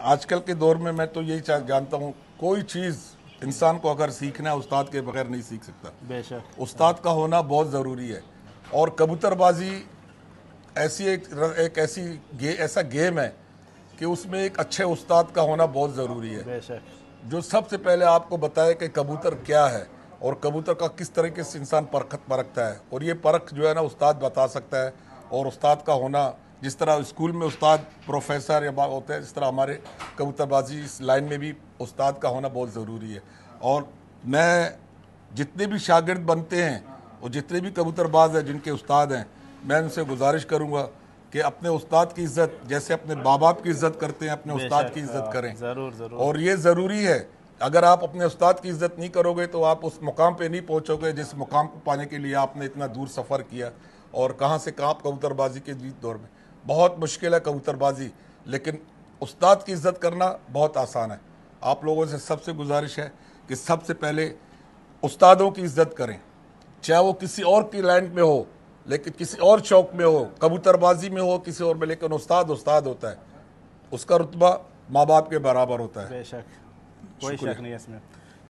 आजकल के दौर में मैं तो यही जानता हूँ कोई चीज़ इंसान को अगर सीखना है उस्ताद के बगैर नहीं सीख सकता बेशक उस्ताद का होना बहुत ज़रूरी है और कबूतरबाजी ऐसी एक एक ऐसी गे, ऐसा गेम है कि उसमें एक अच्छे उस्ताद का होना बहुत ज़रूरी है जो सबसे पहले आपको बताए कि कबूतर क्या है और कबूतर का किस तरीके से इंसान परखत परखता है और ये परख जो है ना उस्ताद बता सकता है और उस्ताद का होना जिस तरह स्कूल में उस्ताद प्रोफेसर या बाग होते हैं इस तरह हमारे कबूतरबाजी इस लाइन में भी उस्ताद का होना बहुत ज़रूरी है और मैं जितने भी शागिर्द बनते हैं और जितने भी कबूतरबाज हैं जिनके उस्ताद हैं मैं उनसे गुजारिश करूँगा कि अपने उस्ताद की इज्जत जैसे अपने माँ बाप की इज्जत करते हैं अपने उस्ताद की इज्जत हाँ, करें ज़रूर ज़रूर और ये ज़रूरी है अगर आप अपने उस्ताद की इज्जत नहीं करोगे तो आप उस मुकाम पे नहीं पहुंचोगे जिस मुकाम को पाने के लिए आपने इतना दूर सफ़र किया और कहाँ से कहाँ आप कबूतरबाजी के जीत दौर में बहुत मुश्किल है कबूतरबाजी लेकिन उस्ताद की इज्जत करना बहुत आसान है आप लोगों से सबसे गुजारिश है कि सबसे पहले उस्तादों की इज्जत करें चाहे वो किसी और की लैंड में हो लेकिन किसी और चौक में हो कबूतरबाजी में हो किसी और में लेकिन उस्ताद उस्ताद होता है उसका रुतबा माँ बाप के बराबर होता है बेशक कोई शक नहीं इसमें